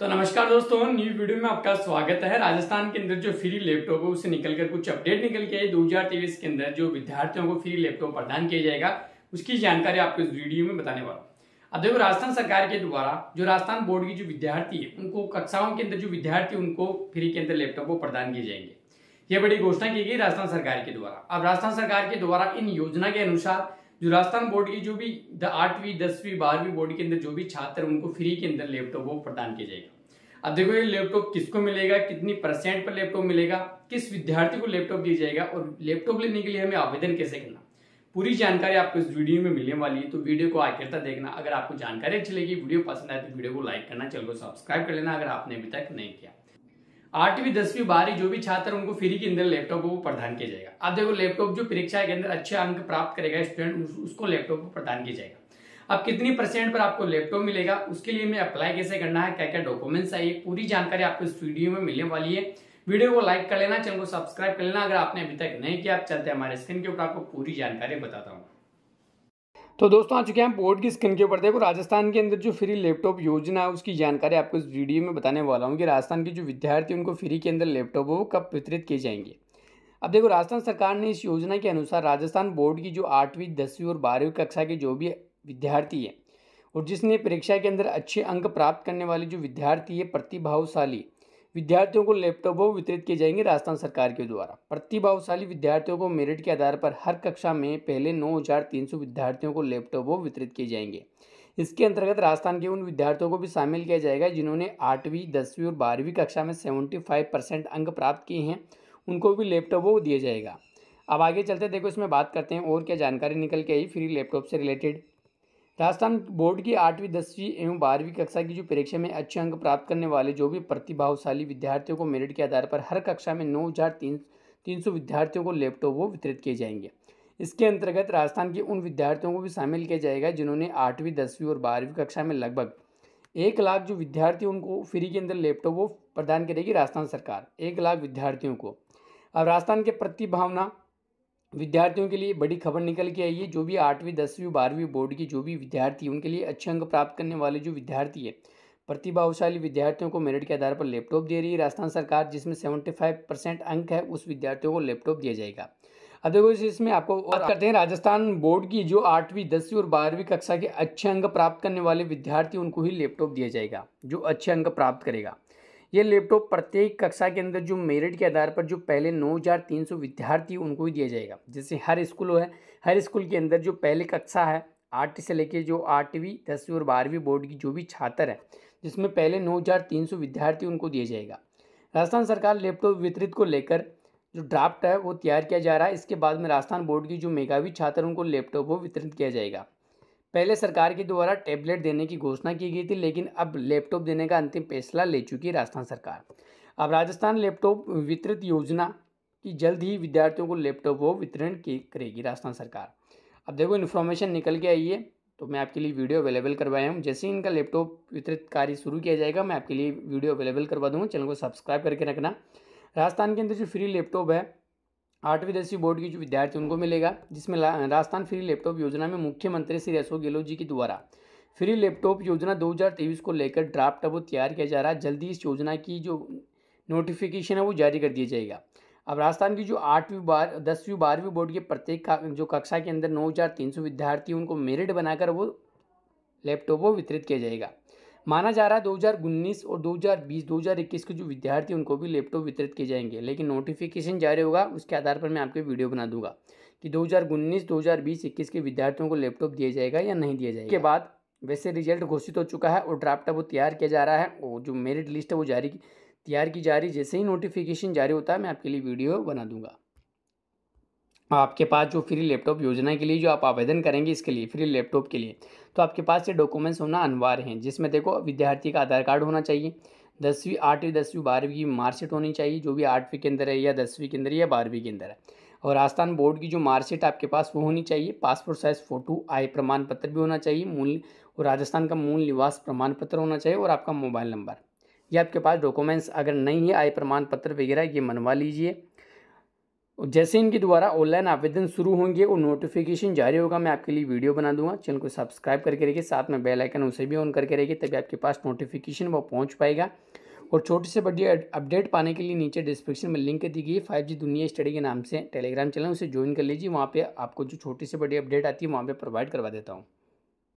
तो नमस्कार दोस्तों न्यू वीडियो में आपका स्वागत है राजस्थान के अंदर जो फ्री लैपटॉप है उसे निकलकर कुछ अपडेट निकल के आई दो के अंदर जो विद्यार्थियों को फ्री लैपटॉप प्रदान किया जाएगा उसकी जानकारी आपको इस वीडियो में बताने वाला अब देखो राजस्थान सरकार के द्वारा जो राजस्थान बोर्ड की जो विद्यार्थी है उनको कक्षाओं के अंदर जो विद्यार्थी उनको फ्री के अंदर लैपटॉप प्रदान किए जाएंगे ये बड़ी घोषणा की गई राजस्थान सरकार के द्वारा अब राजस्थान सरकार के द्वारा इन योजना के अनुसार जो राजस्थान बोर्ड की जो भी आठवीं दसवीं बारहवीं बोर्ड के अंदर जो भी छात्र उनको फ्री के अंदर लैपटॉप वो प्रदान किया जाएगा अब देखो ये लैपटॉप किसको मिलेगा कितनी परसेंट पर लैपटॉप मिलेगा किस विद्यार्थी को लैपटॉप दिया जाएगा और लैपटॉप लेने के लिए हमें आवेदन कैसे करना पूरी जानकारी आपको इस वीडियो में मिलने वाली है तो वीडियो को आखिर तक देखना अगर आपको जानकारी अच्छी लगी वीडियो पसंद आए तो वीडियो को लाइक करना चैनल को सब्सक्राइब कर लेना अगर आपने अभी तक नहीं किया आठवीं दसवीं बारहवीं जो भी छात्र उनको फ्री के अंदर लैपटॉप वो प्रदान किया जाएगा अब देखो लैपटॉप जो परीक्षा के अंदर अच्छे अंक प्राप्त करेगा स्टूडेंट उस, उसको लैपटॉप प्रदान किया जाएगा अब कितनी परसेंट पर आपको लैपटॉप मिलेगा उसके लिए हमें अप्लाई कैसे करना है क्या क्या डॉक्यूमेंट्स आई पूरी जानकारी आपको इस वीडियो में मिलने वाली है वीडियो को लाइक कर लेना चैनल को सब्सक्राइब कर लेना अगर आपने अभी तक नहीं किया आप चलते हमारे स्क्रीन के ऊपर आपको पूरी जानकारी बताता हूँ तो दोस्तों आ चुके हैं बोर्ड की स्क्रीन के ऊपर देखो राजस्थान के अंदर जो फ्री लैपटॉप योजना है उसकी जानकारी आपको इस वीडियो में बताने वाला हूँ कि राजस्थान के जो विद्यार्थी उनको फ्री के अंदर लैपटॉप वो कब वितरित किए जाएंगे अब देखो राजस्थान सरकार ने इस योजना के अनुसार राजस्थान बोर्ड की जो आठवीं दसवीं और बारहवीं कक्षा के जो भी विद्यार्थी हैं और जिसने परीक्षा के अंदर अच्छे अंक प्राप्त करने वाले जो विद्यार्थी है प्रतिभावशाली विद्यार्थियों को लैपटॉपों वितरित किए जाएंगे राजस्थान सरकार के द्वारा प्रतिभावशाली विद्यार्थियों को मेरिट के आधार पर हर कक्षा में पहले 9,300 विद्यार्थियों को लैपटॉपों वितरित किए जाएंगे इसके अंतर्गत राजस्थान के उन विद्यार्थियों को भी शामिल किया जाएगा जिन्होंने आठवीं दसवीं और बारहवीं कक्षा में सेवेंटी फाइव परसेंट अंक प्राप्त किए हैं उनको भी लैपटॉप दिया जाएगा अब आगे चलते देखो इसमें बात करते हैं और क्या जानकारी निकल के आई फ्री लैपटॉप से रिलेटेड राजस्थान बोर्ड की आठवीं दसवीं एवं बारहवीं कक्षा की जो परीक्षा में अच्छे अंक प्राप्त करने वाले जो भी प्रतिभाशाली विद्यार्थियों को मेरिट के आधार पर हर कक्षा में नौ हज़ार तीन तीन सौ विद्यार्थियों को लैपटॉप वो वितरित किए जाएंगे इसके अंतर्गत राजस्थान के उन विद्यार्थियों को भी शामिल किया जाएगा जिन्होंने आठवीं दसवीं और बारहवीं कक्षा में लगभग एक लाख जो विद्यार्थी उनको फ्री के अंदर लैपटॉप वो प्रदान करेगी राजस्थान सरकार एक लाख विद्यार्थियों को अब राजस्थान के प्रतिभावना विद्यार्थियों के लिए बड़ी खबर निकल के आई है जो भी आठवीं दसवीं बारहवीं बोर्ड की जो भी विद्यार्थी उनके लिए अच्छे अंक प्राप्त करने वाले जो विद्यार्थी है प्रतिभाशाली विद्यार्थियों को मेरिट के आधार पर लैपटॉप दे रही है राजस्थान सरकार जिसमें सेवेंटी फाइव परसेंट अंक है उस विद्यार्थियों को लैपटॉप दिया जाएगा अब देखो इसमें आपको बात करते हैं राजस्थान बोर्ड की जो आठवीं दसवीं और बारहवीं कक्षा के अच्छे अंक प्राप्त करने वाले विद्यार्थी उनको ही लैपटॉप दिया जाएगा जो अच्छे अंक प्राप्त करेगा ये लैपटॉप प्रत्येक कक्षा के अंदर जो मेरिट के आधार पर जो पहले 9,300 विद्यार्थी उनको ही दिया जाएगा जैसे हर स्कूल है हर स्कूल के अंदर जो पहले कक्षा है आठ से लेके जो आठवीं दसवीं और बारहवीं बोर्ड की जो भी छात्र है जिसमें पहले नौ हज़ार तीन सौ विद्यार्थी उनको दिया जाएगा राजस्थान सरकार लैपटॉप वितरित को लेकर जो ड्राफ्ट है वो तैयार किया जा रहा है इसके बाद में राजस्थान बोर्ड की जो मेगावी छात्र उनको लैपटॉप वो वितरित किया जाएगा पहले सरकार के द्वारा टैबलेट देने की घोषणा की गई थी लेकिन अब लैपटॉप देने का अंतिम फैसला ले चुकी राजस्थान सरकार अब राजस्थान लैपटॉप वितरित योजना की जल्द ही विद्यार्थियों को लैपटॉप वो वितरण की करेगी राजस्थान सरकार अब देखो इन्फॉर्मेशन निकल के आई है तो मैं आपके लिए वीडियो अवेलेबल करवाया हूँ जैसे ही इनका लैपटॉप वितरित कार्य शुरू किया जाएगा मैं आपके लिए वीडियो अवेलेबल करवा दूँगा चैनल को सब्सक्राइब करके रखना राजस्थान के अंदर जो फ्री लैपटॉप है आठवीं दसवीं बोर्ड के जो विद्यार्थी उनको मिलेगा जिसमें राजस्थान फ्री लैपटॉप योजना में मुख्यमंत्री श्री अशोक गहलोत जी के द्वारा फ्री लैपटॉप योजना 2023 को लेकर ड्राफ्ट अब तैयार किया जा रहा है जल्दी इस योजना की जो नोटिफिकेशन है वो जारी कर दिया जाएगा अब राजस्थान की जो आठवीं बार दसवीं बारहवीं बोर्ड के प्रत्येक जो कक्षा के अंदर नौ विद्यार्थी उनको मेरिट बनाकर वो लैपटॉप वो वितरित किया जाएगा माना जा रहा है 2019 और 2020 2021 के जो विद्यार्थी उनको भी लैपटॉप वितरित किए जाएंगे लेकिन नोटिफिकेशन जारी होगा उसके आधार पर मैं आपके वीडियो बना दूंगा कि 2019 2020 इक्कीस के विद्यार्थियों को लैपटॉप दिया जाएगा या नहीं दिया जाएगा इसके बाद वैसे रिजल्ट घोषित हो चुका है और ड्राफ्ट अब वो तैयार किया जा रहा है और जो मेरिट लिस्ट है वो जारी तैयार की जा रही जैसे ही नोटिफिकेशन जारी होता है मैं आपके लिए वीडियो बना दूंगा आपके पास जो फ्री लैपटॉप योजना के लिए जो आप आवेदन करेंगे इसके लिए फ्री लैपटॉप के लिए तो आपके पास ये डॉक्यूमेंट्स होना अनिवार्य हैं जिसमें देखो विद्यार्थी का आधार कार्ड होना चाहिए दसवीं आठवीं दसवीं बारहवीं की मार्कशीट होनी चाहिए जो भी आठवीं के अंदर है या दसवीं के अंदर या बारहवीं के अंदर है और राजस्थान बोर्ड की जो मार्कशीट आपके पास वो होनी चाहिए पासपोर्ट साइज़ फ़ोटो आय प्रमाण पत्र भी होना चाहिए मूल और राजस्थान का मूल निवास प्रमाण पत्र होना चाहिए और आपका मोबाइल नंबर ये आपके पास डॉक्यूमेंट्स अगर नहीं है आय प्रमाण पत्र वगैरह ये मनवा लीजिए और जैसे इनके द्वारा ऑनलाइन आवेदन शुरू होंगे और नोटिफिकेशन जारी होगा मैं आपके लिए वीडियो बना दूंगा चैनल को सब्सक्राइब करके रहिए साथ में बेल आइकन उसे भी ऑन करके रहिए तभी आपके पास नोटिफिकेशन वो पहुंच पाएगा और छोटी से बड़ी अपडेट पाने के लिए नीचे डिस्क्रिप्शन में लिंक दी गई फाइव जी दुनिया स्टडी के नाम से टेलीग्राम चैनल उसे ज्वाइन कर लीजिए वहाँ पर आपको जो छोटी से बड़ी अपडेट आती है वहाँ पर प्रोवाइड करवा देता हूँ